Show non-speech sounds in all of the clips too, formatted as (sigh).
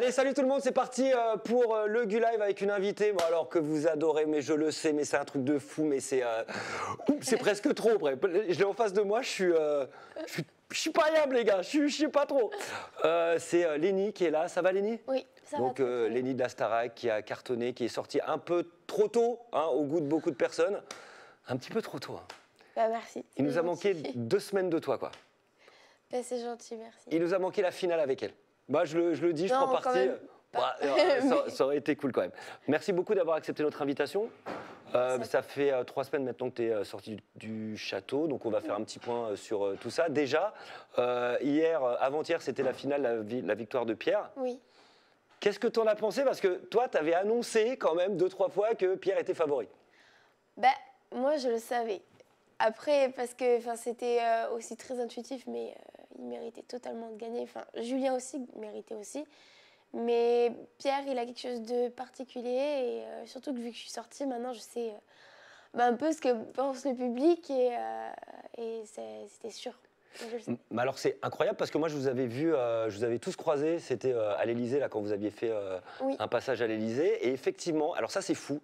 Allez, salut tout le monde, c'est parti euh, pour euh, le Gu-Live avec une invitée. alors que vous adorez, mais je le sais, mais c'est un truc de fou, mais c'est euh, c'est presque trop. Bref. Je l'ai en face de moi, je suis, je suis pas les gars, je suis, suis pas trop. c'est qui est là. Ça va, Lénie Oui, ça va. Donc, Lénie de qui a cartonné, qui est sortie un peu trop tôt, hein, au goût de beaucoup de personnes. Un petit peu trop tôt. Hein. Bah, merci. Il nous a manqué deux semaines de toi, quoi. Bah, c'est gentil, merci. Il nous a manqué la finale avec elle. Bah, je, le, dis, je prends parti. (laughs) ça, aurait été cool quand même. Merci beaucoup d'avoir accepté notre invitation. Euh, ça fait euh, trois semaines maintenant que tu es euh, sorti du, château, donc on va faire un petit point sur tout ça. Déjà, hier, avant-hier, c'était la finale, la, victoire de Pierre. Oui. Qu'est-ce que tu en as pensé Parce que toi, tu avais annoncé quand même deux, trois fois que Pierre était favori. bah, moi, je le savais. Après, parce que c'était aussi très intuitif, mais il méritait totalement de gagner. Enfin, Julien aussi méritait aussi. Mais Pierre, il a quelque chose de particulier. Et euh, surtout que vu que je suis sortie, maintenant, je sais euh, bah, un peu ce que pense le public. Et, euh, c'était sûr. Mais alors c'est incroyable parce que moi je vous avais vu, je vous avais tous croisés, c'était à l'Elysée là quand vous aviez fait un passage à l'Elysée et effectivement, alors ça c'est fou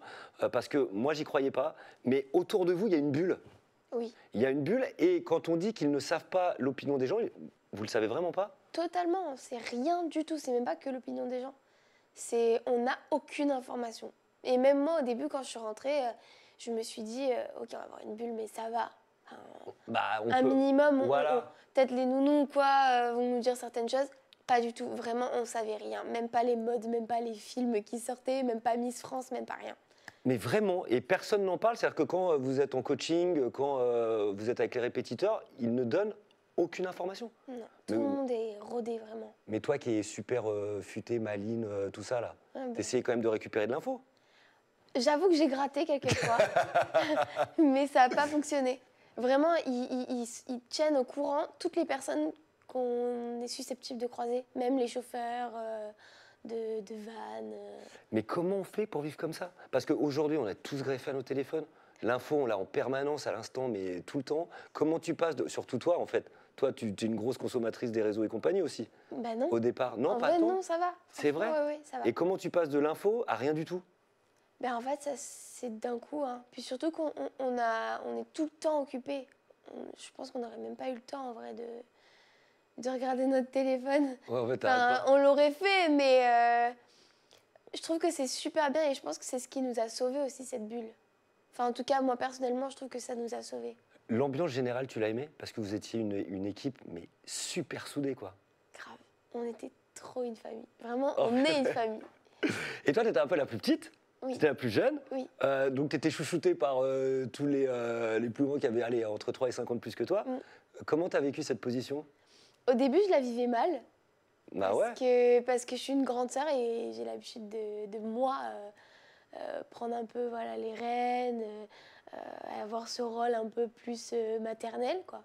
parce que moi j'y croyais pas, mais autour de vous il y a une bulle. Il y a une bulle et quand on dit qu'ils ne savent pas l'opinion des gens, vous le savez vraiment pas Totalement, c'est rien du tout, c'est même pas que l'opinion des gens. C'est on n'a aucune information. Et même moi au début quand je suis rentrée, euh, je me suis dit euh, OK, on va avoir une bulle mais ça va. Bah, un minimum, voilà. peut-être les nounous quoi euh, vont nous dire certaines choses. Pas du tout, vraiment on savait rien, même pas les modes, même pas les films qui sortaient, même pas Miss France, même pas rien. Mais vraiment, et personne n'en parle. C'est-à-dire que quand euh, vous êtes en coaching, quand euh, vous êtes avec les répétiteurs, ils ne donnent aucune information. tout le monde est rodé vraiment. Mais toi qui es super euh, futé, maline, tout ça là, ah, bah. t'essayes quand même de récupérer de l'info J'avoue que j'ai gratté fois, (laughs) mais ça n'a pas fonctionné. Vraiment, ils, ils, tiennent au courant toutes les personnes qu'on est susceptible de croiser, même les chauffeurs de, vannes. Euh. Mais comment on fait pour vivre comme ça Parce qu'aujourd'hui, on a tous greffé à nos téléphones. L'info, on l'a en permanence, à l'instant, mais tout le temps. Comment tu passes, de, surtout toi, en fait toi, tu, es une grosse consommatrice des réseaux et compagnie aussi. Ben non. Au départ, non, pas tout. Non, ça va. C'est vrai. Oui, oui, ça va. Et comment tu passes de l'info à rien du tout ben en fait, c'est d'un coup. Hein. Puis surtout qu'on on est tout le temps occupé. je pense qu'on n'aurait même pas eu le temps en vrai de, de regarder notre téléphone. on l'aurait fait, mais euh, je trouve que c'est super bien et je pense que c'est ce qui nous a sauvé aussi, cette bulle. Enfin, en tout cas, moi personnellement, je trouve que ça nous a sauvés. L'ambiance générale, tu l'as aimée Parce que vous étiez une, équipe, mais super soudée, quoi. Grave. On était trop une famille. Vraiment, oh. on est une (laughs) famille. Et toi, tu étais un peu la plus petite oui. étais la plus jeune Oui. Euh, donc, t'étais chouchoutée par euh, tous les, euh, les, plus grands qui avaient allé entre 3 et 50 plus que toi. Comment Comment t'as vécu cette position au début, je la vivais mal. Bah parce Que, je suis une grande sœur et j'ai l'habitude de, moi euh, euh, prendre un peu voilà, les rênes, euh, avoir ce rôle un peu plus maternel, quoi.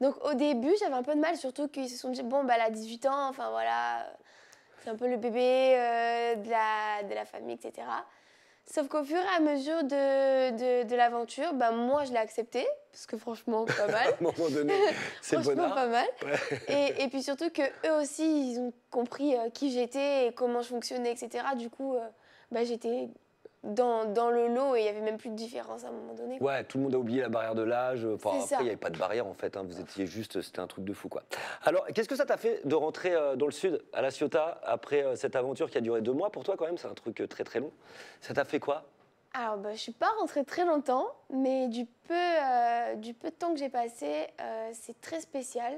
Donc au début, j'avais un peu de mal, surtout qu'ils se sont dit, bon, bah, elle a 18 ans, enfin voilà, c'est un peu le bébé de la famille, etc. Sauf qu'au fur et à mesure de, l'aventure, ben moi je l'ai accepté, parce que franchement, pas (laughs) mal. moment donné, Franchement, pas mal. Et, puis surtout que eux aussi, ils ont compris euh, qui j'étais et comment je fonctionnais, etc. Du coup, euh, ben, j'étais dans, le lot il n'y avait même plus de différence à un moment donné. Ouais, tout le monde a oublié la barrière de l'âge. Euh, enfin, après, il n'y avait pas de barrière en fait. Hein. Vous étiez juste, c'était un truc de fou quoi. Alors, qu'est-ce que ça t'a fait de rentrer euh, dans le sud, à La Ciotat, après euh, cette aventure qui a duré deux mois pour toi quand même C'est un truc très très long. Ça t'a fait quoi alors, bah, je ne suis pas rentrée très longtemps, mais du peu, du peu de temps que j'ai passé, c'est très spécial.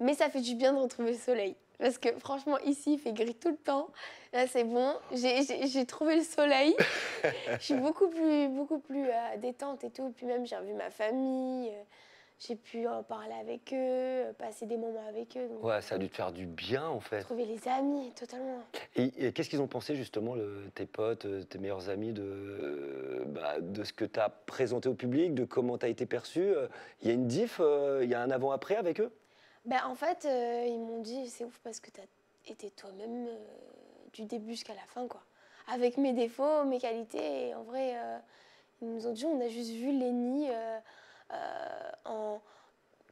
Mais ça fait du bien de retrouver le soleil. Parce que franchement, ici, il fait gris tout le temps. Là, c'est bon. J'ai trouvé le soleil. (laughs) Je suis beaucoup plus, beaucoup plus euh, détente et tout. Puis même, j'ai revu ma famille. Euh, j'ai pu en parler avec eux, euh, passer des moments avec eux. ouais, ça a dû te faire du bien, en fait. Trouver les amis, totalement. Et, qu'est-ce qu'ils ont pensé, justement, tes potes, tes meilleurs amis, de, bah, de ce que tu as présenté au public, de comment tu as été perçu Il y a une diff, il y a un avant-après avec eux ben En fait, euh, ils m'ont dit c'est ouf parce que tu as été toi-même euh, du début jusqu'à la fin, quoi. Avec mes défauts, mes qualités. Et en vrai, euh, ils nous ont dit on a juste vu Lenny en.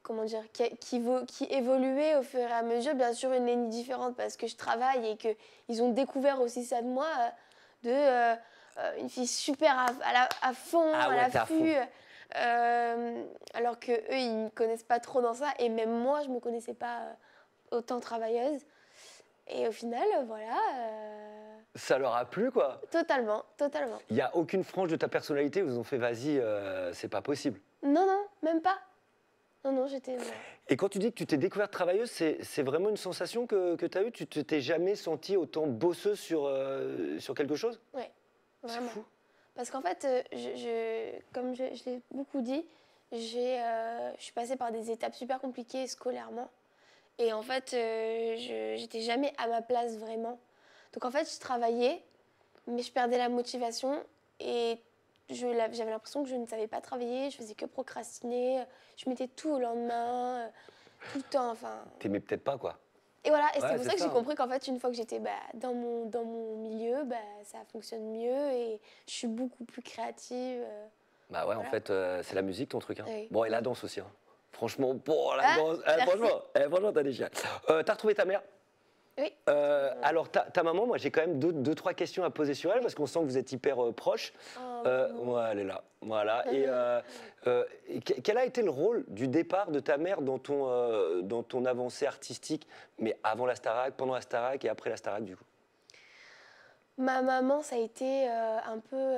Comment dire, qui, évoluait au fur et à mesure, bien sûr une Lenny différente parce que je travaille et qu'ils ont découvert aussi ça de moi, de une fille super à, fond, ah à l'affût. Euh, alors que eux ils me connaissent pas trop dans ça et même moi je me connaissais pas euh, autant travailleuse et au final voilà euh, ça leur a plu quoi totalement totalement il n'y a aucune frange de ta personnalité où ils ont fait vas-y c'est pas possible non non même pas non, non, j'étais. Et quand tu dis que tu t'es découverte travailleuse, c'est vraiment une sensation que, que tu as eue Tu t'es jamais sentie autant bosseuse sur, sur quelque chose Ouais. C'est fou. Parce qu'en fait, euh, je, comme je, l'ai beaucoup dit, j'ai, euh, je suis passée par des étapes super compliquées scolairement. Et en fait, euh, je j'étais jamais à ma place vraiment. Donc en fait, je travaillais, mais je perdais la motivation et j'avais l'impression que je ne savais pas travailler, je faisais que procrastiner, je mettais tout au lendemain, tout le temps. Enfin. T'aimais peut-être pas quoi et voilà, et c'est pour ça que j'ai hein. compris qu'en fait, une fois que j'étais bah, dans, mon, dans mon milieu, bah, ça fonctionne mieux et je suis beaucoup plus créative. Euh, bah ouais, en fait, euh, c'est la musique ton truc. Hein. Bon, et la danse aussi. Hein. Franchement, bon, la ah, danse. Eh, eh, franchement, t'as des euh, t'as retrouvé ta mère euh, alors, ta, maman, moi, j'ai quand même deux, trois questions à poser sur elle parce qu'on sent que vous êtes hyper euh, proche. Oh, euh, ouais, elle est là. Voilà. (laughs) et quel a été le rôle du départ de ta mère dans ton, dans ton avancée artistique, mais avant la Starac, pendant la Starac et après la Starac, du coup Ma maman, ça a été un peu,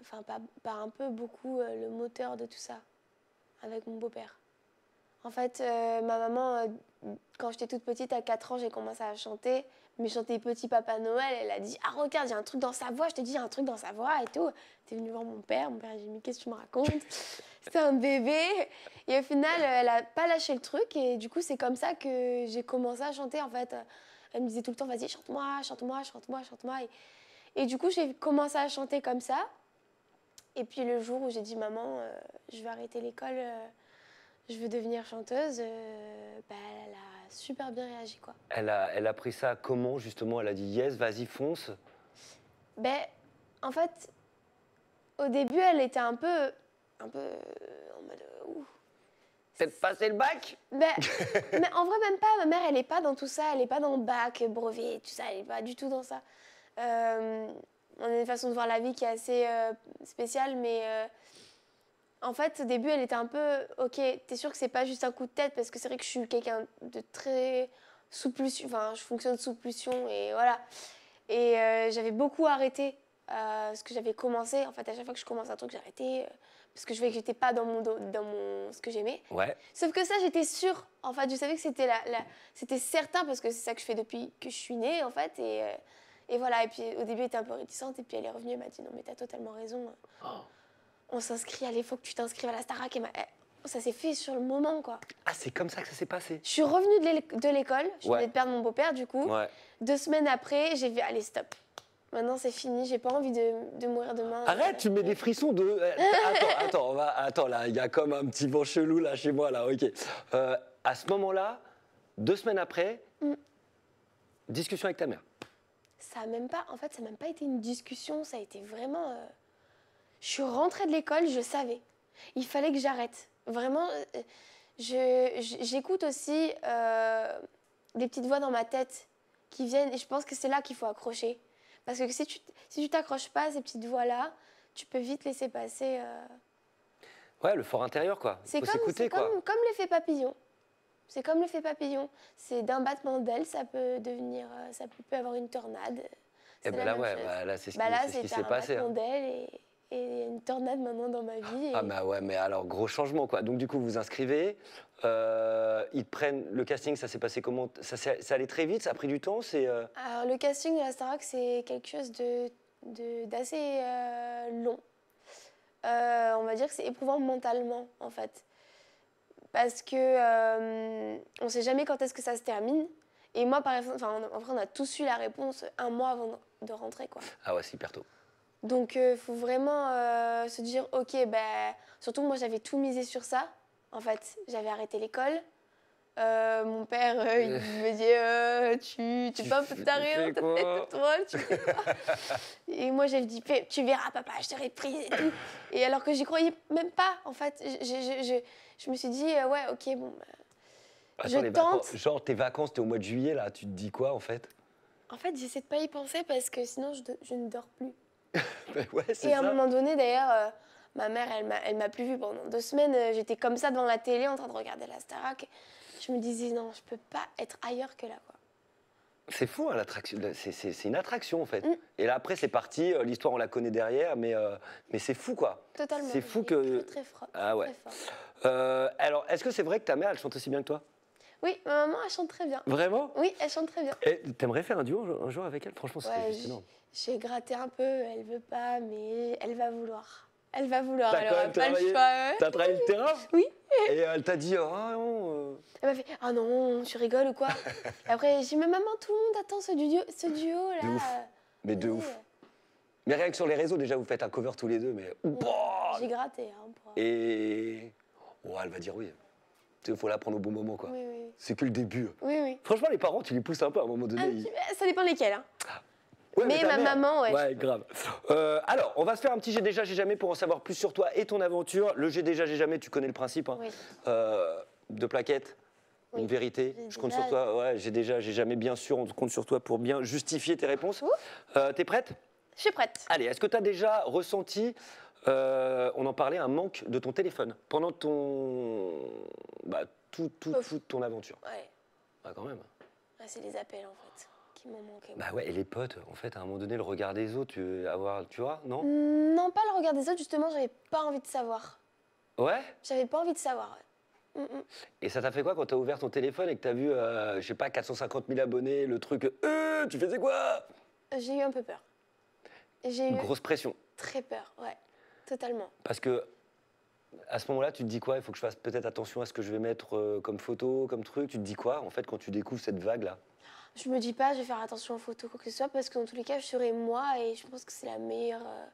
enfin, pas, pas, un peu, beaucoup le moteur de tout ça, avec mon beau-père. En fait, ma maman quand j'étais toute petite, à 4 ans, j'ai commencé à chanter, mais chanter Petit Papa Noël. Elle a dit Ah, regarde, il y a un truc dans sa voix. Je te dis, il y a un truc dans sa voix et tout. T'es venue voir mon père. Mon père, j'ai dit Qu'est-ce que tu me racontes (laughs) C'est un bébé. Et au final, elle a pas lâché le truc. Et du coup, c'est comme ça que j'ai commencé à chanter. En fait, elle me disait tout le temps Vas-y, chante-moi, chante-moi, chante-moi, chante-moi. Et, du coup, j'ai commencé à chanter comme ça. Et puis le jour où j'ai dit Maman, euh, je vais arrêter l'école. Euh, je veux devenir chanteuse, euh, bah, elle a super bien réagi. quoi. Elle a, elle a pris ça comment justement Elle a dit yes, vas-y, fonce Ben, en fait, au début, elle était un peu. un peu. en mode. Euh, passer le bac ben, (laughs) Mais en vrai, même pas. Ma mère, elle n'est pas dans tout ça. Elle n'est pas dans le bac, brevet, tout ça. Elle n'est pas du tout dans ça. Euh, on a une façon de voir la vie qui est assez spéciale, mais en fait, au début, elle était un peu, ok, t'es sûr que c'est pas juste un coup de tête parce que c'est vrai que je suis quelqu'un de très sous pulsion, enfin, je fonctionne sous pulsion et voilà. Et euh, j'avais beaucoup arrêté euh, ce que j'avais commencé. En fait, à chaque fois que je commence un truc, j'arrêtais euh, parce que je voyais que j'étais pas dans mon dans mon ce que j'aimais. Ouais. Sauf que ça, j'étais sûre. En fait, je savais que c'était la, c'était certain parce que c'est ça que je fais depuis que je suis née, en fait. Et et voilà. Et puis au début, elle était un peu réticente et puis elle est revenue, et m'a dit non mais t'as totalement raison. Oh on s'inscrit, allez, faut que tu t'inscrives à la Star Et eh, Ça s'est fait sur le moment, quoi. Ah, c'est comme ça que ça s'est passé Je suis revenue de l'école, je venais de perdre mon beau-père, du coup. Deux semaines après, j'ai vu, allez, stop. Maintenant, c'est fini, j'ai pas envie de, mourir demain. Arrête, tu mets des frissons de. Eh, attends, (laughs) attends, attends là, il y a comme un petit vent chelou là chez moi, là, ok. Euh, à ce moment-là, deux semaines après, mm. discussion avec ta mère. Ça a même pas, en fait, ça n'a même pas été une discussion, ça a été vraiment. Euh, je suis rentrée de l'école, je savais. Il fallait que j'arrête. Vraiment, euh, j'écoute aussi euh, des petites voix dans ma tête qui viennent et je pense que c'est là qu'il faut accrocher. Parce que si tu si tu t'accroches pas à ces petites voix-là, tu peux vite laisser passer. Euh. Ouais, le fort intérieur, quoi. C'est comme, comme, comme l'effet papillon. C'est comme l'effet papillon. C'est d'un battement d'aile, ça peut devenir, ça peut avoir une tornade. Et eh ben bah là, ouais, bah là, c'est ce qui s'est passé. Hein. Et il y a une tornade maintenant dans ma vie. Ah bah ouais, mais alors gros changement quoi. Donc du coup, vous vous inscrivez, euh, ils prennent le casting, ça s'est passé comment ça, ça, allait très vite, ça a pris du temps c'est euh Alors le casting de la Starac, c'est quelque chose d'assez de, d'assez euh, long. on va dire que c'est éprouvant mentalement en fait. Parce que on ne sait jamais quand est-ce que ça se termine. Et moi, par exemple, enfin, on a tous eu la réponse un mois avant de rentrer. Quoi. Ah ouais, c'est hyper tôt. Donc, il euh, faut vraiment euh, se dire, ok, ben, surtout moi, j'avais tout misé sur ça. En fait, j'avais arrêté l'école. Euh, mon père, il (laughs) me dit Tu, tu, pas un peu taré, on tu Et moi, j'ai dit Tu verras, papa, je serai pris. et tout. Et alors que j'y croyais même pas, en fait, je, me suis dit Ouais, ok, bon. Bah, je tente. Genre, tes vacances, t'es au mois de juillet, là, tu te dis quoi, en fait En fait, j'essaie de pas y penser parce que sinon, je ne dors plus. (laughs) Ben et à un moment donné, d'ailleurs, euh, ma mère, elle m'a plus vue pendant deux semaines. Euh, j'étais comme ça devant la télé en train de regarder la Starac. Je me disais, non, je peux pas être ailleurs que là. C'est fou, hein, l'attraction. C'est une attraction, en fait. Mm. Et là, après, c'est parti. Euh, l'histoire, on la connaît derrière, mais, mais c'est fou, quoi. Totalement. C'est fou que. Ah ouais. Très alors, est-ce que c'est vrai que ta mère, elle chante aussi bien que toi oui, ma maman, elle chante très bien. Vraiment Oui, elle chante très bien. Et eh, t'aimerais faire un duo un jour avec elle Franchement, c'est J'ai gratté un peu, elle veut pas, mais elle va vouloir. Elle va vouloir, elle aura pas le choix. T'as travaillé le terrain Oui. Et elle t'a dit, ah oh, non. Euh. Elle m'a fait, ah oh, non, tu rigoles ou quoi (laughs) après, j'ai ma maman, tout le monde attend ce duo, là. Mais de ouf. Mais rien que sur les réseaux, déjà, vous faites un cover tous les deux, mais. j'ai gratté. un hein, peu. Et. Oh, elle va dire oui. Il faut la prendre au bon moment, quoi. C'est que le début. Franchement, les parents, tu les pousses un peu à un moment donné. Ah, ah, ça dépend lesquels. Hein. Ah. mais, ma maman, ouais. grave. Euh, alors, on va se faire un petit j'ai déjà, j'ai jamais pour en savoir plus sur toi et ton aventure. Le j'ai déjà, j'ai jamais, tu connais le principe. Hein. Euh, de plaquettes, une vérité. Je compte sur toi. Ouais, j'ai déjà, j'ai jamais, bien sûr. On compte sur toi pour bien justifier tes réponses. Euh, t'es prête Je suis prête. Allez, est-ce que tu as déjà ressenti euh, on en parlait, un manque de ton téléphone pendant ton. Bah, tout, tout, toute ton aventure. Ouais. Bah, quand même. c'est les appels, en fait, qui m'ont manqué. Bah ouais, et les potes, en fait, à un moment donné, le regard des autres, tu, avoir, tu vois, non mm, Non, pas le regard des autres, justement, j'avais pas envie de savoir. Ouais J'avais pas envie de savoir, mm, mm. Et ça t'a fait quoi quand t'as ouvert ton téléphone et que t'as vu, euh, je sais pas, 450 000 abonnés, le truc, euh, tu faisais quoi euh, J'ai eu un peu peur. J'ai eu. Grosse pression. Très peur, ouais. Totalement. Parce que à ce moment-là, tu te dis quoi Il faut que je fasse peut-être attention à ce que je vais mettre euh, comme photo, comme truc. Tu te dis quoi, en fait, quand tu découvres cette vague-là Je me dis pas, je vais faire attention aux photos, quoi que ce soit, parce que dans tous les cas, je serai moi et je pense que c'est la meilleure euh,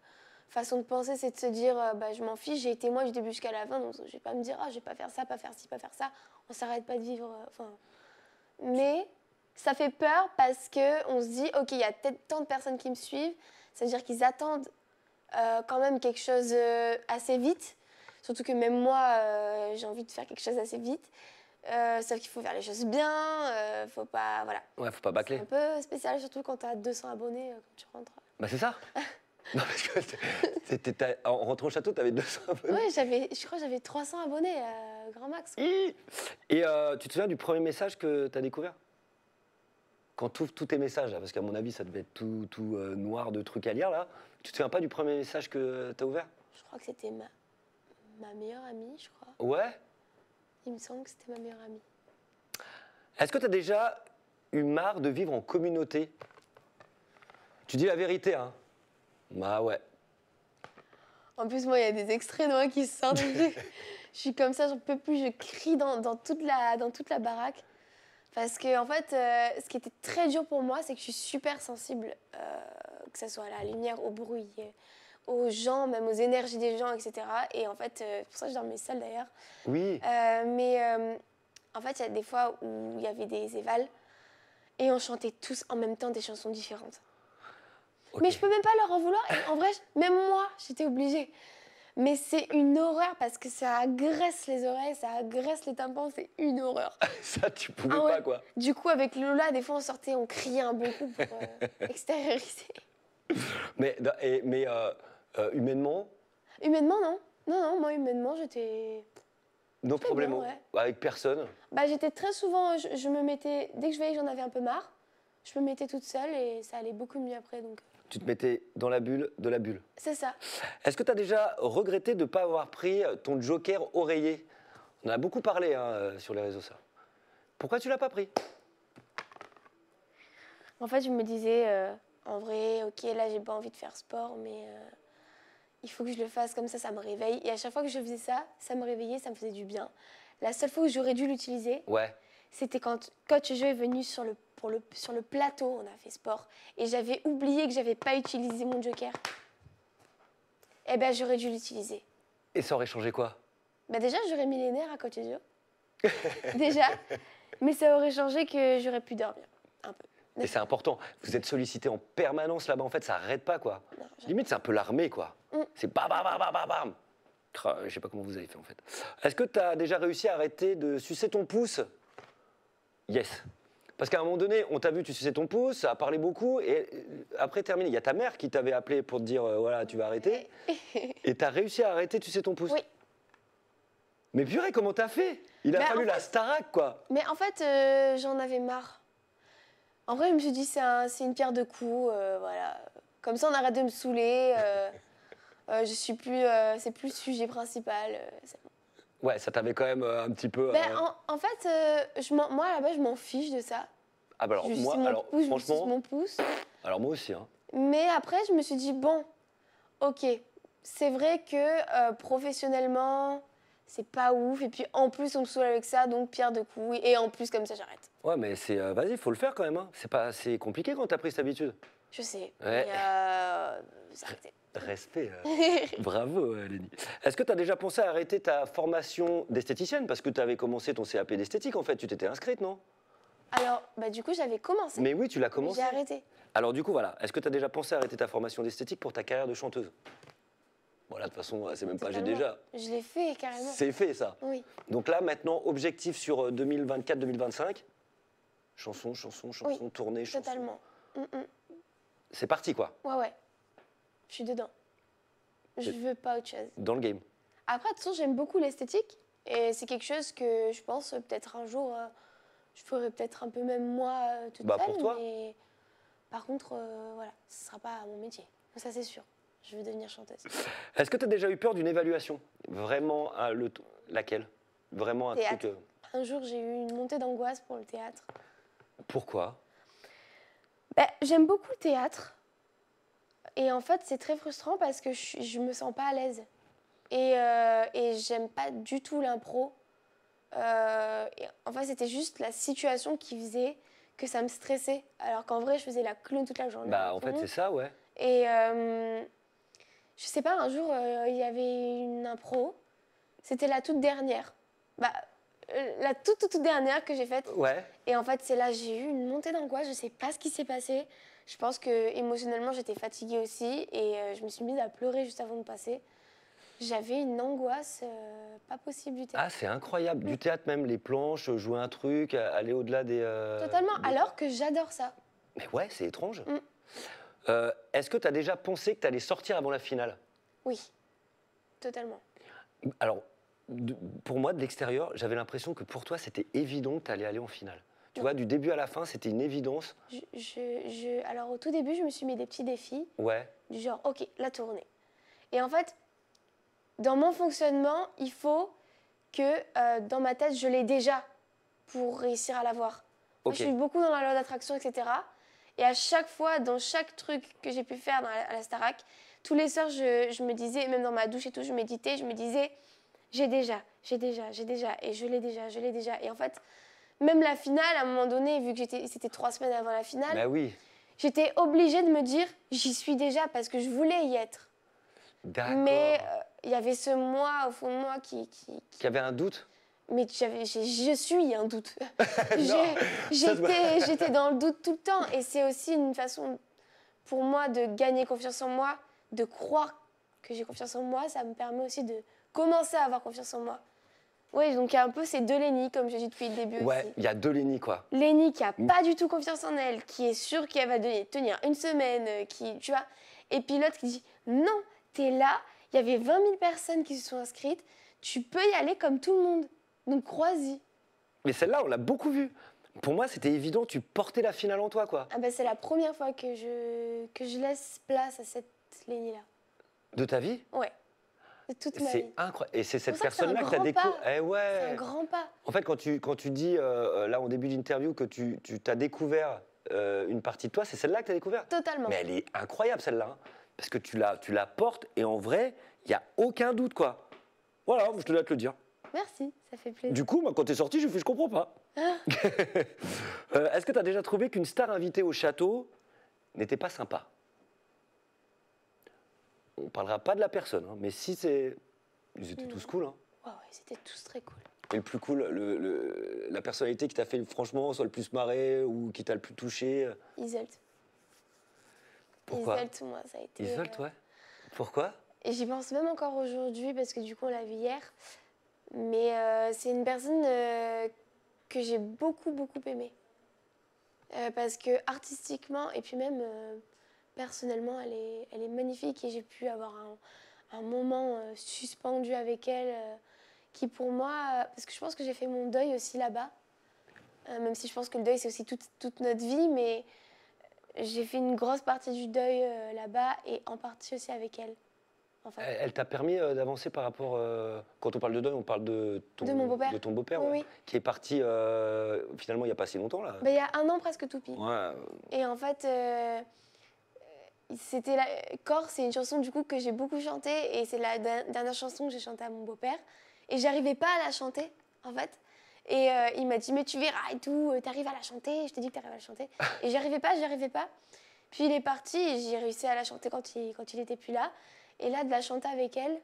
façon de penser, c'est de se dire, euh, bah, je m'en fiche, j'ai été moi du début jusqu'à la fin, donc je vais pas me dire, ah, je vais pas faire ça, pas faire ci, pas faire ça. On s'arrête pas de vivre. Enfin, mais ça fait peur parce que on se dit, ok, il y a tant de personnes qui me suivent, cest à dire qu'ils attendent euh, quand même quelque chose euh, assez vite. Surtout que même moi, euh, j'ai envie de faire quelque chose assez vite. sauf qu'il faut faire les choses bien, faut pas. Voilà. Ouais, faut pas bâcler. C'est un peu spécial, surtout quand tu as 200 abonnés quand tu rentres. Bah, c'est ça (laughs) Non, parce que en rentrant au château, t'avais 200 abonnés. Ouais, j'avais, je crois que j'avais 300 abonnés, grand max. Et tu te souviens du premier message que t'as découvert Quand tu ouvres tous tes messages, parce qu'à mon avis, ça devait être tout, tout noir de trucs à lire, là. Tu te souviens pas du premier message que t'as ouvert Je crois que c'était ma... meilleure amie, je crois. Ouais Il me semble que c'était ma meilleure amie. Est-ce que tu as déjà eu marre de vivre en communauté Tu dis la vérité, hein Bah ouais. En plus, moi, il y a des extraits moi, qui sortent. (laughs) je, suis comme ça, j'en peux plus. Je crie dans, toute, la, dans toute la baraque. Parce que, en fait, euh, ce qui était très dur pour moi, c'est que je suis super sensible. Euh, que ce soit à la lumière, au bruit, euh, aux gens, même aux énergies des gens, etc. Et en fait, euh, c'est pour ça que je dormais seule d'ailleurs. Oui. Euh, mais en fait, il y a des fois où il y avait des évals et on chantait tous en même temps des chansons différentes. Mais je peux même pas leur en vouloir. en vrai, même moi, j'étais obligée. Mais c'est une horreur parce que ça agresse les oreilles, ça agresse les tympans, c'est une horreur. (laughs) ça, tu pouvais ah pas, quoi. Du coup, avec Lola, des fois, on sortait, on criait un bon coup pour (laughs) extérioriser mais mais euh, euh, humainement Humainement, non. Non, non, moi, humainement, j'étais. Non, problème Avec personne Bah, j'étais très souvent. Je, me mettais. Dès que je voyais que j'en avais un peu marre, je me mettais toute seule et ça allait beaucoup mieux après. Donc. Euh. Tu te mettais dans la bulle de la bulle C'est ça. Est-ce que tu as déjà regretté de ne pas avoir pris ton joker oreiller On en a beaucoup parlé hein, sur les réseaux, ça. Pourquoi tu l'as pas pris En fait, je me disais en vrai, ok, là j'ai pas envie de faire sport, mais euh, il faut que je le fasse comme ça, ça me réveille. Et à chaque fois que je faisais ça, ça me réveillait, ça me faisait du bien. La seule fois où j'aurais dû l'utiliser, ouais. c'était quand coach Joe est venu sur le, pour le, sur le plateau, on a fait sport, et j'avais oublié que j'avais pas utilisé mon joker. Eh ben j'aurais dû l'utiliser. Et ça aurait changé quoi Bah déjà j'aurais mis les nerfs à coach Joe. (laughs) déjà. Mais ça aurait changé que j'aurais pu dormir un peu. Et c'est important. Vous êtes sollicité en permanence là-bas, en fait, ça arrête pas, quoi. Limite, c'est un peu l'armée, quoi. Mm. C'est bam, bam, bam, bam, bam. Je sais pas comment vous avez fait, en fait. Est-ce que tu as déjà réussi à arrêter de sucer ton pouce Yes. Parce qu'à un moment donné, on t'a vu, tu suçais ton pouce, ça a parlé beaucoup, et euh, après, terminé. Il y a ta mère qui t'avait appelé pour te dire, euh, voilà, tu vas arrêter. (laughs) et tu as réussi à arrêter, tu sucer ton pouce. Oui. Mais purée, comment t'as fait Il a fallu la starak, quoi. Mais en fait, euh, j'en avais marre. En vrai, je me suis dit, c'est une pierre de coup, euh, voilà. Comme ça, on arrête de me saouler. Euh, euh, je suis plus. c'est plus le sujet principal. ouais, ça t'avait quand même un petit peu. Ben, en, fait, je moi, là-bas, je m'en fiche de ça. Ah, bah alors, je, moi, alors, franchement. mon pouce. Alors, moi aussi. Hein. Mais après, je me suis dit, bon, ok, c'est vrai que professionnellement, c'est pas ouf. Et puis en plus, on me saoule avec ça, donc pierre de coup Et en plus, comme ça, j'arrête. Ouais, mais c'est. Euh, vas-y, faut le faire quand même. Hein. C'est pas assez compliqué quand t'as pris cette habitude. Je sais. Ouais. Euh, Respect. Euh. (laughs) bravo, Lénie. Est-ce que t'as déjà pensé à arrêter ta formation d'esthéticienne Parce que tu avais commencé ton CAP d'esthétique, en fait. Tu t'étais inscrite, non Alors, bah, du coup, j'avais commencé. Mais oui, tu l'as commencé. J'ai arrêté. Alors, du coup, voilà. Est-ce que t'as déjà pensé à arrêter ta formation d'esthétique pour ta carrière de chanteuse voilà, de toute façon, euh, c'est même pas j'ai déjà. Je l'ai fait carrément. C'est fait ça. Oui. Donc là, maintenant, objectif sur 2024-2025. Euh, chanson, chanson, chanson, tournée, chanson. Totalement. Mm, mm. C'est parti quoi. Ouais, ouais. Je suis dedans. Je veux pas autre chose. Dans le game. Après, de toute façon, j'aime beaucoup l'esthétique. Et c'est quelque chose que je pense euh, peut-être un jour, je ferai peut-être un peu même moi tout toute bah, Pour toi. par contre, voilà, ce sera pas mon métier. Ça, c'est sûr. Je veux devenir chanteuse. Est-ce que tu as déjà eu peur d'une évaluation Vraiment, euh, le laquelle Vraiment un truc. Euh, un jour, j'ai eu une montée d'angoisse pour le théâtre. Pourquoi bah, J'aime beaucoup le théâtre. Et en fait, c'est très frustrant parce que je, me sens pas à l'aise. Et, euh, et j'aime pas du tout l'impro. Euh, enfin, c'était juste la situation qui faisait que ça me stressait. Alors qu'en vrai, je faisais la clown toute la journée. Bah, en fait, c'est ça, ouais. Et, je sais pas, un jour, euh, il y avait une impro. C'était la toute dernière. Bah, euh, la toute, toute, dernière que j'ai faite. Ouais. Et en fait, c'est là j'ai eu une montée d'angoisse. Je sais pas ce qui s'est passé. Je pense que émotionnellement, j'étais fatiguée aussi et euh, je me suis mise à pleurer juste avant de passer. J'avais une angoisse pas possible du théâtre. Ah, c'est incroyable. Du mm. théâtre, même les planches, jouer un truc, aller au-delà des. Totalement, alors que j'adore ça. Mais ouais, c'est étrange. Mm. Euh, est-ce que tu as déjà pensé que tu allais sortir avant la finale Oui, totalement. Alors, pour moi, de l'extérieur, j'avais l'impression que pour toi, c'était évident que tu aller en finale. Tu vois, du début à la fin, c'était une évidence. Je, alors, au tout début, je me suis mis des petits défis. Ouais. Du genre, OK, la tournée. Et en fait, dans mon fonctionnement, il faut que euh, dans ma tête, je l'ai déjà pour réussir à l'avoir. Moi, je suis beaucoup dans la loi d'attraction, etc. Et à chaque fois, dans chaque truc que j'ai pu faire dans la, à la Starac, tous les soirs, je, me disais, même dans ma douche et tout, je méditais, je me disais, j'ai déjà, j'ai déjà, j'ai déjà, et je l'ai déjà, je l'ai déjà. Et en fait, même la finale, à un moment donné, vu que c'était trois semaines avant la finale, bah oui. j'étais obligée de me dire, j'y suis déjà parce que je voulais y être. Mais euh, il y avait ce moi au fond de moi qui... Qui, qui... qui avait un doute mais je suis un doute. (laughs) J'étais dans le doute tout le temps. Et c'est aussi une façon pour moi de gagner confiance en moi, de croire que j'ai confiance en moi. Ça me permet aussi de commencer à avoir confiance en moi. Oui, donc il y a un peu ces deux Lénies comme je dis depuis le début. Ouais, il y a deux Lénies quoi. Lénie qui a mm. pas du tout confiance en elle, qui est sûre qu'elle va tenir une semaine, euh, qui, tu vois. Et puis l'autre qui dit Non, t'es là, il y avait 20 000 personnes qui se sont inscrites, tu peux y aller comme tout le monde. Donc crois Mais celle-là, on l'a beaucoup vue. Pour moi, c'était évident, tu portais la finale en toi, quoi. Ah bah, c'est la première fois que je, que je laisse place à cette ligne-là. De ta vie Ouais. toute ma C'est incroyable. Et c'est cette personne-là que tu as découvert. Eh ouais. C'est un grand pas. En fait, quand tu, quand tu dis, euh, euh, là, en début d'interview, que tu t'as découvert euh, une partie de toi, c'est celle-là que tu as découvert Totalement. Mais elle est incroyable, celle-là. Hein. Parce que tu la, tu la portes et en vrai, il n'y a aucun doute, quoi. Voilà, je te dois te le dire. Merci, ça fait plaisir. Du coup, moi, quand t'es sorti, je fais, je comprends pas. Ah. (laughs) Euh, est-ce que t'as déjà trouvé qu'une star invitée au château n'était pas sympa On parlera pas de la personne, hein, mais si c'est, ils étaient mm. tous cool. Hein. ils étaient tous très cool. Et le plus cool, la personnalité qui t'a fait franchement soit le plus marrer ou qui t'a le plus touché euh. Iselt. Pourquoi Iselt, moi, ça a été. Iselt, euh, ouais. Pourquoi J'y pense même encore aujourd'hui parce que du coup, on l'a vu hier. Mais euh, c'est une personne euh, que j'ai beaucoup, beaucoup aimée. Euh, parce que artistiquement et puis même personnellement, elle est, elle est magnifique et j'ai pu avoir un, moment suspendu avec elle qui pour moi, parce que je pense que j'ai fait mon deuil aussi là-bas, même si je pense que le deuil c'est aussi toute, notre vie, mais j'ai fait une grosse partie du deuil là-bas et en partie aussi avec elle. Elle, t'a permis euh, d'avancer par rapport. Euh, quand on parle de deuil, on parle de ton, beau-père, qui est parti euh, finalement il n'y a pas si longtemps là. Ben, il y a un an presque tout pis. Et en fait, c'était la... c'est une chanson du coup que j'ai beaucoup chantée et c'est la dernière chanson que j'ai chantée à mon beau-père. Et j'arrivais pas à la chanter en fait. Et il m'a dit mais tu verras et tout, t'arrives à la chanter. Je t'ai dit que t'arrives à la chanter. et j'arrivais pas, j'arrivais pas. Puis il est parti et j'ai réussi à la chanter quand il quand il était plus là. Et là, de la chanter avec elle,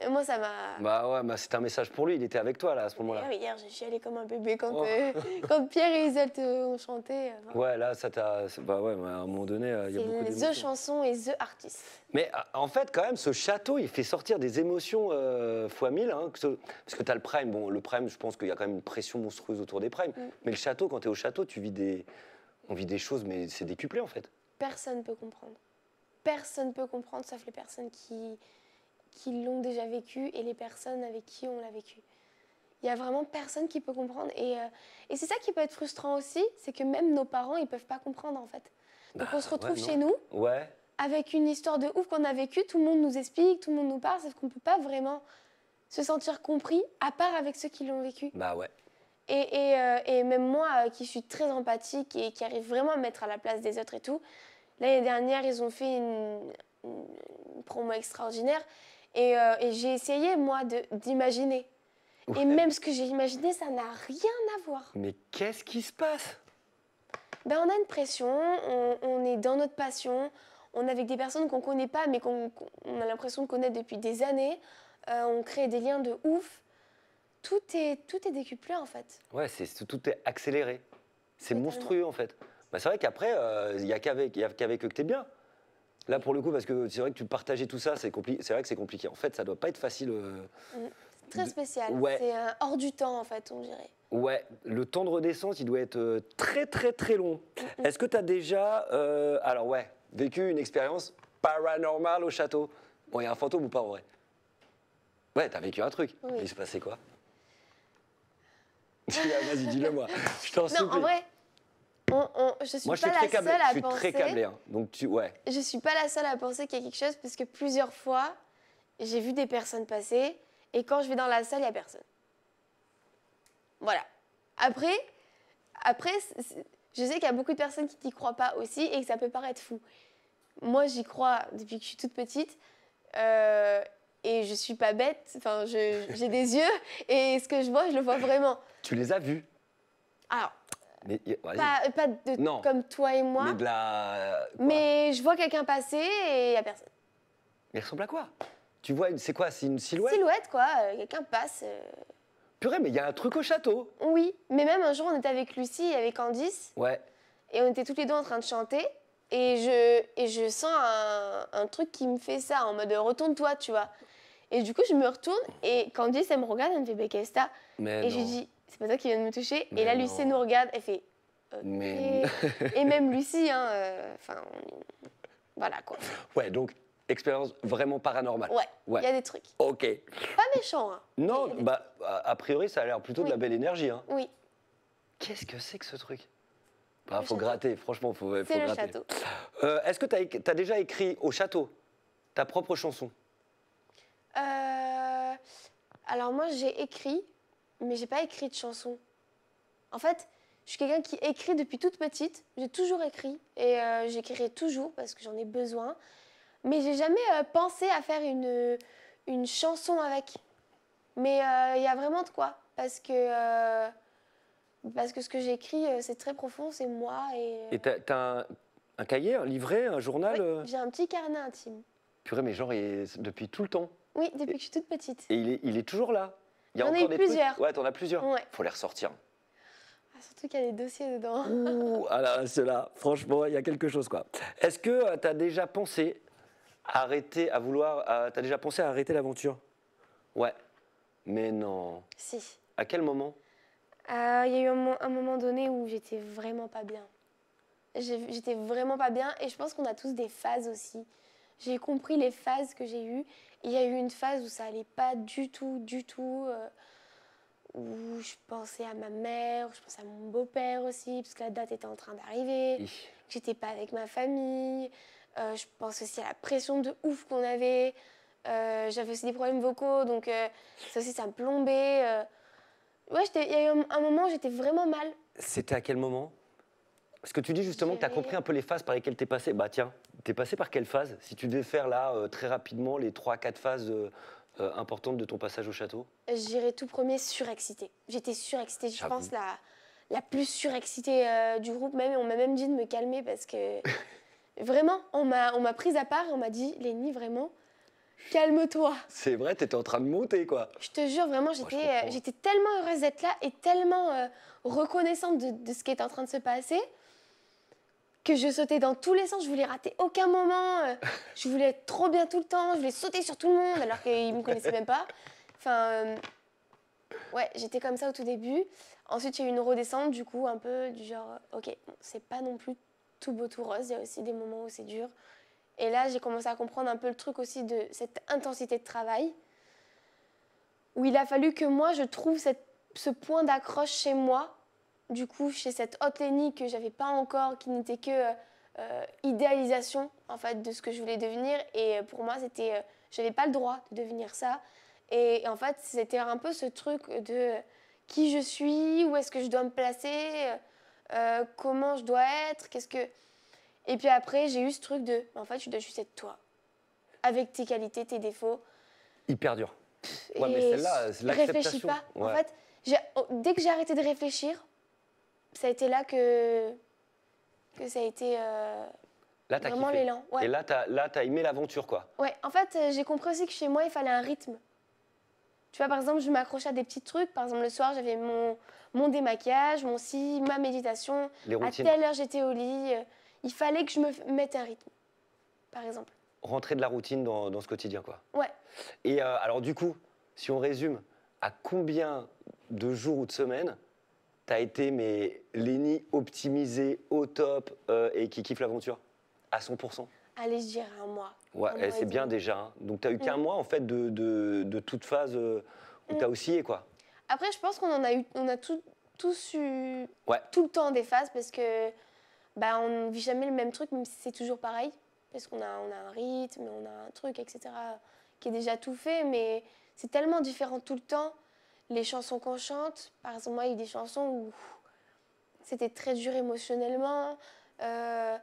et euh, moi, ça m'a. Bah ouais, bah un message pour lui, il était avec toi là à ce eh moment-là. Hier, suis allée comme un bébé quand, oh. euh, (laughs) quand Pierre et Isette euh, ont chanté. Ouais, là, ça t'a. Bah ouais, à un moment donné, il y a beaucoup de. The chanson et The artist. Mais ah, en fait, quand même, ce château, il fait sortir des émotions fois mille. Hein, que ce... Parce que t'as le prime. Bon, le prime, je pense qu'il y a quand même une pression monstrueuse autour des primes. Mm. Mais le château, quand t'es au château, tu vis des. On vit des choses, mais c'est décuplé en fait. Personne peut comprendre personne ne peut comprendre sauf les personnes qui, qui l'ont déjà vécu et les personnes avec qui on l'a vécu. Il n'y a vraiment personne qui peut comprendre. Euh, et, c'est ça qui peut être frustrant aussi, c'est que même nos parents, ils ne peuvent pas comprendre en fait. Donc on se ah, retrouve chez nous, avec une histoire de ouf qu'on a vécue, tout le monde nous explique, tout le monde nous parle, sauf qu'on ne peut pas vraiment se sentir compris, à part avec ceux qui l'ont vécu. Bah ouais. Et, euh, même moi, euh, qui suis très empathique et qui arrive vraiment à mettre à la place des autres et tout, L'année dernière, ils ont fait une, promo extraordinaire euh, et, j'ai essayé, moi, d'imaginer. Et même ce que j'ai imaginé, ça n'a rien à voir. Mais qu'est-ce qui se passe ben, On a une pression, on, est dans notre passion, on est avec des personnes qu'on ne connaît pas, mais qu'on a l'impression de connaître depuis des années. Euh, on crée des liens de ouf. Tout est, tout est décuplé, en fait. Ouais, c'est tout est accéléré. C'est monstrueux, en fait. Bah, c'est vrai qu'après, euh, il n'y a qu'avec eux que es bien. Là, pour le coup, parce que c'est vrai que tu partageais tout ça, c'est c'est vrai que c'est compliqué. En fait, ça doit pas être facile. Euh, mm. Très spécial. C'est euh, hors du temps, en fait, on dirait. Ouais, le temps de redescente, il doit être très, très, très long. Est-ce que tu as déjà, alors ouais, vécu une expérience paranormale au château Bon, il y a un fantôme ou pas, en vrai Ouais, t'as vécu un truc. Il se passait quoi (laughs) ah, Vas-y, dis-le moi. Je t'en supplie. Non, en vrai, Oh, oh, je suis pas suis la seule à je suis Très câblée, hein. Donc tu, ouais. Je suis pas la seule à penser qu'il y a quelque chose parce que plusieurs fois, j'ai vu des personnes passer et quand je vais dans la salle, il y a personne. Voilà. Après, après, je sais qu'il y a beaucoup de personnes qui n'y croient pas aussi et que ça peut paraître fou. Moi, j'y crois depuis que je suis toute petite. Euh, et je suis pas bête, enfin, j'ai des (laughs) yeux et ce que je vois, je le vois vraiment. Tu les as vus Alors, pas, euh, comme toi et moi. Mais je vois quelqu'un passer et il n'y a personne. Mais il ressemble à quoi Tu vois, c'est quoi C'est une silhouette Silhouette, quoi. Euh, quelqu'un passe. Euh. Purée, mais il y a un truc au château. Oui, mais même un jour, on était avec Lucie et avec Candice. Ouais. Et on était toutes les deux en train de chanter. Et je, et je sens un, truc qui me fait ça, en mode retourne-toi, tu vois. Et du coup, je me retourne et Candice, elle me regarde, elle me fait, mais qu'est-ce que Et je dis, c'est pas toi qui viens de me toucher. et là, Lucie nous regarde, et fait. Euh, Mais... et même (laughs) Lucie, hein, euh, enfin, voilà quoi. Ouais, donc expérience vraiment paranormale. Ouais, il y a des trucs. Ok. Pas méchant, hein. Non, bah, a priori, ça a l'air plutôt de la belle énergie, hein. Oui. Qu'est-ce que c'est que ce truc bah, faut gratter, franchement, faut, faut gratter. le château. Euh, est-ce que tu as, as, déjà écrit au château ta propre chanson euh, Alors moi, j'ai écrit mais j'ai pas écrit de chansons. En fait, je suis quelqu'un qui écrit depuis toute petite. J'ai toujours écrit et euh, j'écrirai toujours parce que j'en ai besoin. Mais j'ai jamais euh, pensé à faire une, une chanson avec. Mais euh, il y a vraiment de quoi parce que parce que ce que j'écris c'est très profond, c'est moi et. t'as un, un, cahier, un livret, un journal. j'ai un petit carnet intime. Purée, mais genre depuis tout le temps. Oui, depuis que je suis toute petite. Et il est, il est toujours là. Il y a en a plusieurs. Il Ouais, t'en as plusieurs. Faut les ressortir. Ah, surtout qu'il y a des dossiers dedans. Ouh, alors ah cela, franchement, il y a quelque chose quoi. Est-ce que tu euh, t'as déjà pensé à arrêter, à vouloir, euh, t'as déjà pensé à arrêter l'aventure Ouais. Mais non. Si. À quel moment euh, Il y a eu un, un moment donné où j'étais vraiment pas bien. J'étais vraiment pas bien et je pense qu'on a tous des phases aussi. J'ai compris les phases que j'ai eues il y a eu une phase où ça allait pas du tout, du tout. Euh, où je pensais à ma mère, je pensais à mon beau-père aussi, parce que la date était en train d'arriver. J'étais pas avec ma famille. Euh, je pense aussi à la pression de ouf qu'on avait. Euh, j'avais aussi des problèmes vocaux, donc ça aussi, ça me plombait. Ouais, il y a eu un moment où j'étais vraiment mal. C'était à quel moment ce que tu dis justement, que tu as compris un peu les phases par lesquelles tu es passé. Bah tiens, tu es passé par quelle phase Si tu devais faire là euh, très rapidement les 3-4 phases euh, euh, importantes de ton passage au château J'irais tout premier surexcité. J'étais surexcitée, je ah pense, la, la plus surexcitée du groupe même. on m'a même dit de me calmer parce que (laughs) vraiment, on m'a prise à part et on m'a dit Lénie, vraiment, calme-toi. C'est vrai, tu étais en train de monter, quoi. Je te jure, vraiment, j'étais tellement heureuse d'être là et tellement reconnaissante de, de, ce qui était en train de se passer que je sautais dans tous les sens, je voulais rater aucun moment, euh, je voulais être trop bien tout le temps, je voulais sauter sur tout le monde alors qu'ils me connaissaient même pas. Enfin, euh, ouais, j'étais comme ça au tout début. Ensuite, j'ai eu une redescente, du coup, un peu du genre, euh, ok, c'est pas non plus tout beau, tout rose, il y a aussi des moments où c'est dur. Et là, j'ai commencé à comprendre un peu le truc aussi de cette intensité de travail, où il a fallu que moi, je trouve ce point d'accroche chez moi du coup chez cette haute que j'avais pas encore, qui n'était que euh, euh, idéalisation en fait de ce que je voulais devenir. Et euh, pour moi, c'était, j'avais pas le droit de devenir ça. Et, en fait, c'était un peu ce truc de qui je suis, où est-ce que je dois me placer, comment je dois être, qu'est-ce que. Et puis après, j'ai eu ce truc de, en fait, tu dois juste être toi, avec tes qualités, tes défauts. Hyper dur. Réfléchis pas. En fait, oh, dès que j'ai arrêté de réfléchir, ça a été là que, ça a été euh, vraiment l'élan. Et là, tu as, aimé l'aventure, quoi. Ouais, en fait, euh, j'ai compris aussi que chez moi, il fallait un rythme. Tu vois, par exemple, je m'accrochais à des petits trucs. Par exemple, le soir, j'avais mon, démaquillage, mon si, ma méditation. Les à telle heure, j'étais au lit. Euh, il fallait que je me mette un rythme, par exemple. Rentrer de la routine dans, ce quotidien, quoi. Ouais. Et alors, du coup, si on résume, à combien de jours ou de semaines tu été, mais Lenny optimisée au top euh, et qui kiffe l'aventure à 100% Allez, je dirais un mois. Ouais, eh, c'est bien déjà. Hein. Donc, tu as eu qu'un mm. mois en fait de, de- toute phase euh, où t'as tu mm. as oscillé, quoi. Après, je pense qu'on en a eu, on a tout- tous eu tout le temps des phases parce que bah, on ne vit jamais le même truc, même si c'est toujours pareil. Parce qu'on a, on a un rythme, on a un truc, etc., qui est déjà tout fait, mais c'est tellement différent tout le temps les chansons qu'on chante, par exemple, moi, il y a des chansons où c'était très dur émotionnellement. Euh,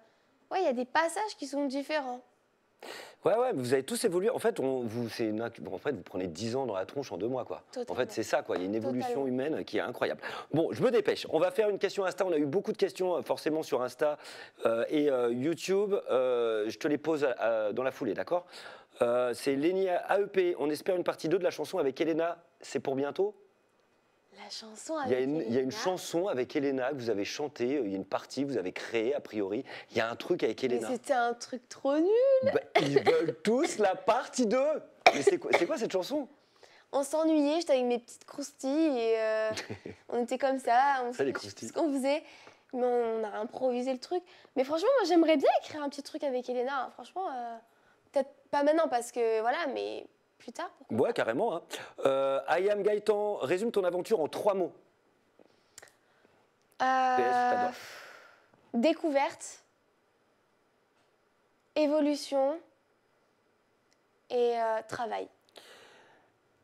ouais, il y a des passages qui sont différents. Ouais, ouais, vous avez tous évolué. En fait, on, vous, une, en fait, vous prenez 10 ans dans la tronche en deux mois, quoi. En fait, c'est ça, quoi. Il y a une évolution humaine qui est incroyable. Bon, je me dépêche. On va faire une question Insta. On a eu beaucoup de questions, euh, forcément, sur Insta euh, et YouTube. je te les pose dans la foulée, d'accord euh, c'est Lenny AEP. On espère une partie 2 de la chanson avec Elena. C'est pour bientôt La chanson avec il y, a une, il y a une chanson avec Elena que vous avez chantée. Il y a une partie que vous avez créée, a priori. Il y a un truc avec Elena. c'était un truc trop nul bah, Ils veulent tous la partie 2 Mais c'est quoi, cette chanson on s'ennuyait, j'étais avec mes petites croustilles et euh, on était comme ça, on savait ce qu'on faisait, mais on a improvisé le truc. Mais franchement, moi j'aimerais bien écrire un petit truc avec Elena, hein. franchement. Euh, Peut-être pas maintenant parce que voilà, mais plus tard. Ouais, carrément. Hein. Euh, Ayam Gaëtan, résume ton aventure en trois mots. Euh, découverte, évolution et euh, travail.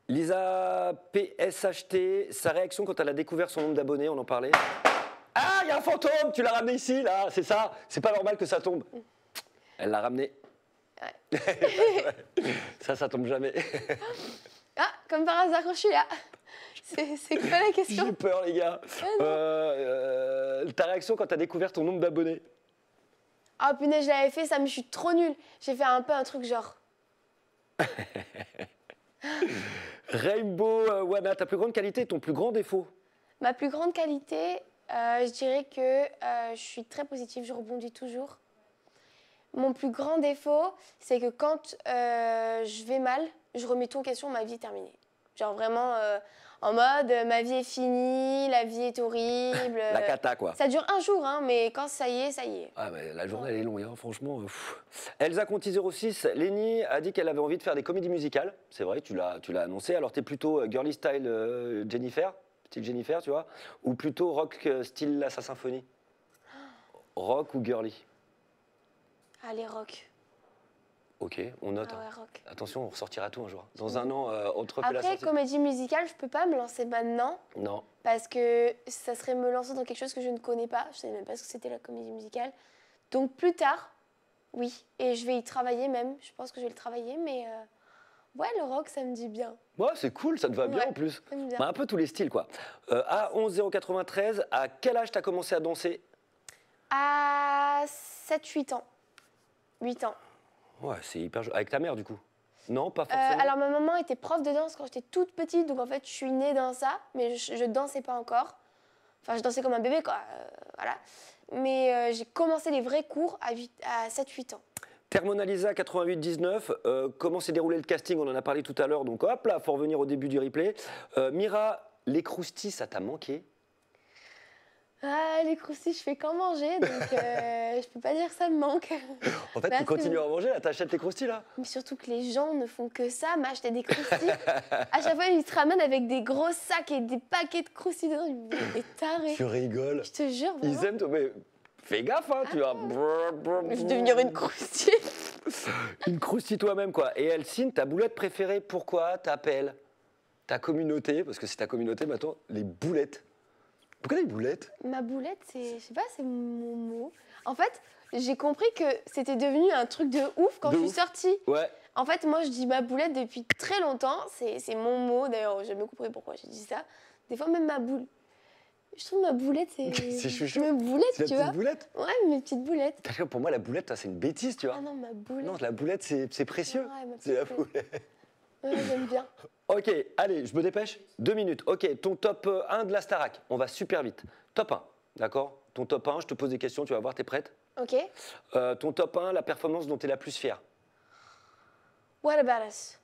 Lisa PSHT, sa réaction quand elle a découvert son nombre d'abonnés, on en parlait. Ah, il y a un fantôme, tu l'as ramené ici, là, c'est ça. C'est pas normal que ça tombe. Elle l'a ramené (laughs) (laughs) ça, ça tombe jamais. ah, comme par hasard, quand je suis là. C'est quoi la question J'ai peur, les gars. Ah, euh, euh, ta réaction quand t'as découvert ton nombre d'abonnés Ah, oh, punaise, je l'avais fait, ça, me suis trop nul. J'ai fait un peu un truc genre. (laughs) Rainbow Ouais, euh, ta plus grande qualité ton plus grand défaut Ma plus grande qualité, je dirais que je suis très positive, je rebondis toujours. Mon plus grand défaut, c'est que quand euh, je vais mal, je remets tout en question, ma vie est terminée. Genre vraiment euh, en mode ma vie est finie, la vie est horrible. (laughs) la cata quoi. Ça dure un jour, hein, mais quand ça y est, ça y est. Ah, mais la journée elle est longue, hein, franchement. Euh, Elsa Conti 06, Lenny a dit qu'elle avait envie de faire des comédies musicales. C'est vrai, tu l'as, annoncé. Alors t'es plutôt girly style Jennifer, style Jennifer, tu vois, ou plutôt rock style la sa symphonie. Rock ou girly Allez, rock. Ok, on note. Ah hein. ouais, Attention, on ressortira tout un jour. Dans un an, euh, on te Après, comédie musicale, je peux pas me lancer maintenant. Non. Parce que ça serait me lancer dans quelque chose que je ne connais pas. Je ne sais même pas ce que c'était la comédie musicale. Donc plus tard, oui. Et je vais y travailler même. Je pense que je vais le travailler, mais. Euh, ouais, le rock, ça me dit bien. Ouais, c'est cool, ça te va bien en plus. Bah, un peu tous les styles, quoi. Euh, à 11,093, à quel âge tu as commencé à danser À 7-8 ans. 8 ans. Ouais, c'est hyper. Avec ta mère, du coup Non, pas euh, forcément. alors, ma maman était prof de danse quand j'étais toute petite, donc en fait, je suis née dans ça, mais je, dansais pas encore. Enfin, je dansais comme un bébé, quoi. Euh, voilà. Mais euh, j'ai commencé les vrais cours à, à 7-8 ans. Thermonalisa 88-19, comment s'est déroulé le casting On en a parlé tout à l'heure, donc hop là, faut revenir au début du replay. Mira, les croustis, ça t'a manqué ah, les croustilles, je fais qu'en manger, donc euh, (laughs) je peux pas dire ça me manque. En fait, tu continues à manger, là, t'achètes tes croustilles, là Mais surtout que les gens ne font que ça, m'acheter des croustilles. à chaque fois, ils se ramènent avec des gros sacs et des paquets de croustilles dedans. Ils me tarés. Tu rigoles. Je te jure, Ils aiment, toi, mais fais gaffe, hein, tu vas... Ah. Je vais devenir une croustille. (laughs) une croustille toi-même, quoi. Et Elsine, ta boulette préférée, pourquoi t'appelles ta communauté, parce que c'est ta communauté maintenant, les boulettes pourquoi les boulettes boulette Ma boulette, c'est. Je sais pas, c'est mon mot. En fait, j'ai compris que c'était devenu un truc de ouf quand je suis sortie. Ouais. En fait, moi, je dis ma boulette depuis très longtemps. C'est mon mot. D'ailleurs, j'ai jamais compris pourquoi j'ai dit ça. Des fois, même ma boule. Je trouve ma boulette, c'est. (laughs) c'est chouchou. Ma boulette, tu vois. boulette Ouais, mes petites boulettes. Pour moi, la boulette, c'est une bêtise, tu vois. Ah non, ma boulette. Non, la boulette, c'est précieux. Ouais, c'est la boulette. J'aime euh, bien. Ok, allez, je me dépêche. Deux minutes. Ok, ton top 1 euh, de la Starac. On va super vite. Top 1, d'accord Ton top 1, je te pose des questions, tu vas voir, t'es prête Ok. Euh, ton top 1, la performance dont t'es es la plus fière. What about us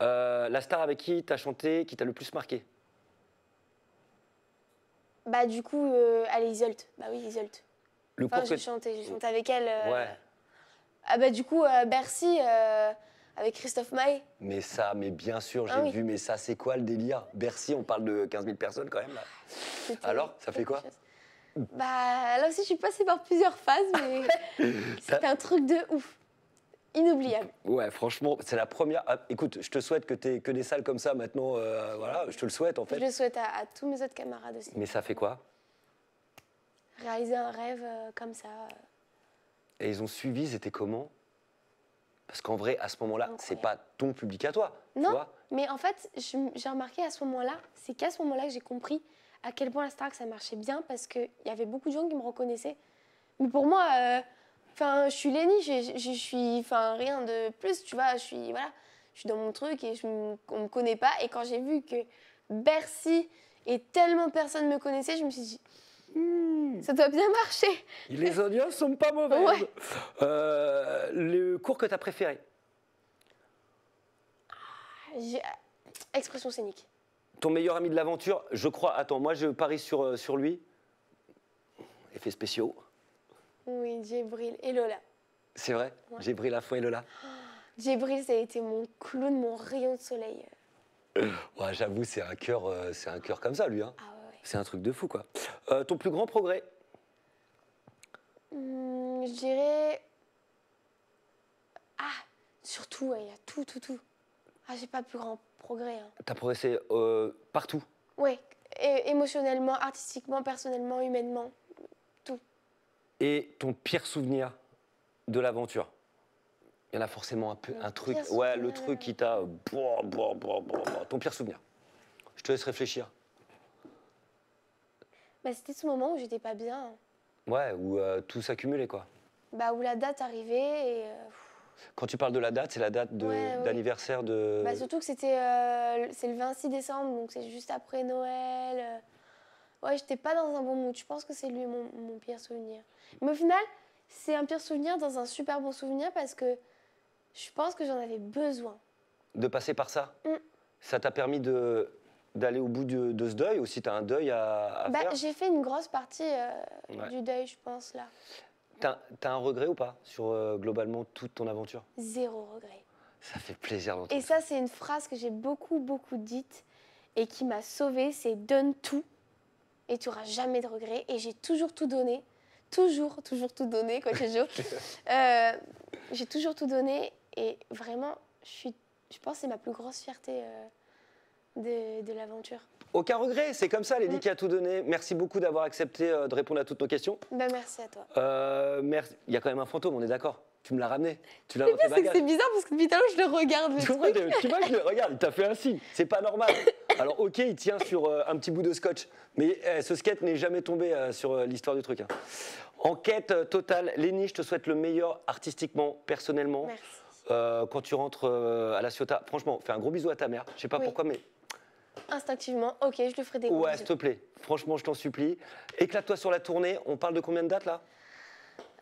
la star avec qui t'as chanté, qui t'a le plus marqué Bah, du coup, euh, allez, Isolt. Bah oui, Isolt. Le Enfin, j'ai chanté, j'ai avec elle. Ouais. Ah, bah, du coup, Bercy, avec Christophe May Mais ça, mais bien sûr, ah j'ai vu, mais ça, c'est quoi le délire Bercy, on parle de 15 000 personnes quand même. Alors, ça fait quoi Bah là aussi, je suis passée par plusieurs phases, mais (laughs) c'était un truc de ouf. Inoubliable. Ouais, franchement, c'est la première. Ah, écoute, je te souhaite que tu que des salles comme ça maintenant. Euh, voilà, je te le souhaite en fait. Je le souhaite à, tous mes autres camarades aussi. Mais ça fait quoi Réaliser un rêve euh, comme ça. Euh. Et ils ont suivi, c'était comment parce qu'en vrai, à ce moment-là, c'est pas ton public à toi. Non, tu vois mais en fait, j'ai remarqué à ce moment-là, c'est qu'à ce moment-là que j'ai compris à quel point la Stark, ça marchait bien parce qu'il y avait beaucoup de gens qui me reconnaissaient. Mais pour moi, euh, enfin, je suis lenny je suis, enfin, rien de plus, tu vois, je suis, voilà, je suis dans mon truc et je, on me connaît pas. Et quand j'ai vu que Bercy et tellement personne me connaissait, je me suis dit, Hmm. Ça doit bien marcher. Les audiences sont pas mauvais. Euh, le cours que tu as préféré ah, Expression scénique. Ton meilleur ami de l'aventure, je crois. Attends, moi je parie sur, euh, sur lui. Effets spéciaux. Oui, Djibril et Lola. C'est vrai J'ai à fond et Lola. Oh, ça a été mon clown, mon rayon de soleil. J'avoue, c'est un cœur euh, c'est un cœur comme ça, lui. Hein. Ah c'est un truc de fou, quoi. Euh, ton plus grand progrès hmm, je dirais. Ah, surtout, il y a tout, tout, tout. Ah, j'ai pas plus grand progrès. Hein. T'as progressé euh, partout. Ouais, émotionnellement, artistiquement, personnellement, humainement. tout. Et ton pire souvenir de l'aventure Il y en a forcément un, peu, un truc. Ouais, le truc qui euh, t'a. Ton pire souvenir. Je te laisse réfléchir. Bah, c'était ce moment où j'étais pas bien. Ouais, où euh, tout s'accumulait, quoi. Bah, où la date arrivait et. Euh, Quand tu parles de la date, c'est la date d'anniversaire de. bah, surtout que c'était. Euh, c'est le 26 décembre, donc c'est juste après Noël. Ouais, j'étais pas dans un bon mood. Je pense que c'est lui mon, pire souvenir. Mais au final, c'est un pire souvenir dans un super bon souvenir parce que je pense que j'en avais besoin. de passer par ça. Mm. Ça t'a permis de d'aller au bout de, ce deuil ou si tu as un deuil à, bah, faire J'ai fait une grosse partie euh, du deuil, je pense, là. T'as as un regret ou pas sur euh, globalement toute ton aventure Zéro regret. Ça fait plaisir d'entendre. Et ça, c'est une phrase que j'ai beaucoup, beaucoup dite et qui m'a sauvée, c'est donne tout et tu auras jamais de regret Et j'ai toujours tout donné, toujours, toujours tout donné, quoi, je (laughs) euh, j'ai toujours tout donné et vraiment, je, suis, je pense que c'est ma plus grosse fierté. Euh, de, l'aventure. Aucun regret, c'est comme ça, Lady qui a tout donné. Merci beaucoup d'avoir accepté euh, de répondre à toutes nos questions. Bah, merci à toi. Euh, merci. Il y a quand même un fantôme, on est d'accord tu me l'as ramené. Tu l'as c'est c'est bizarre parce que depuis tout à l'heure, je le regarde. tu, Vois, tu, je le regarde, il t'a fait un signe. C'est pas normal. (laughs) Alors, ok, il tient sur euh, un petit bout de scotch, mais eh, ce skate n'est jamais tombé sur l'histoire du truc. Hein. Enquête totale. Lenny, je te souhaite le meilleur artistiquement, personnellement. Merci. quand tu rentres à la Ciota, franchement, fais un gros bisou à ta mère. Je sais pas pourquoi, mais instinctivement, ok, je le ferai des Ouais, s'il te plaît. Franchement, je t'en supplie. Éclate-toi sur la tournée. On parle de combien de dates là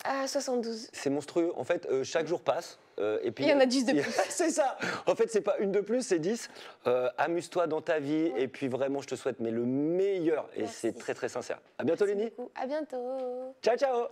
euh, 72. C'est monstrueux. En fait, euh, chaque jour passe. Euh, et puis, Il y en a 10 de (laughs) plus. c'est ça. En fait, c'est pas une de plus, c'est 10. Euh, amuse-toi dans ta vie. Et puis vraiment, je te souhaite mais le meilleur. Et c'est très, très sincère. À bientôt, Lénie. À bientôt. Ciao, ciao.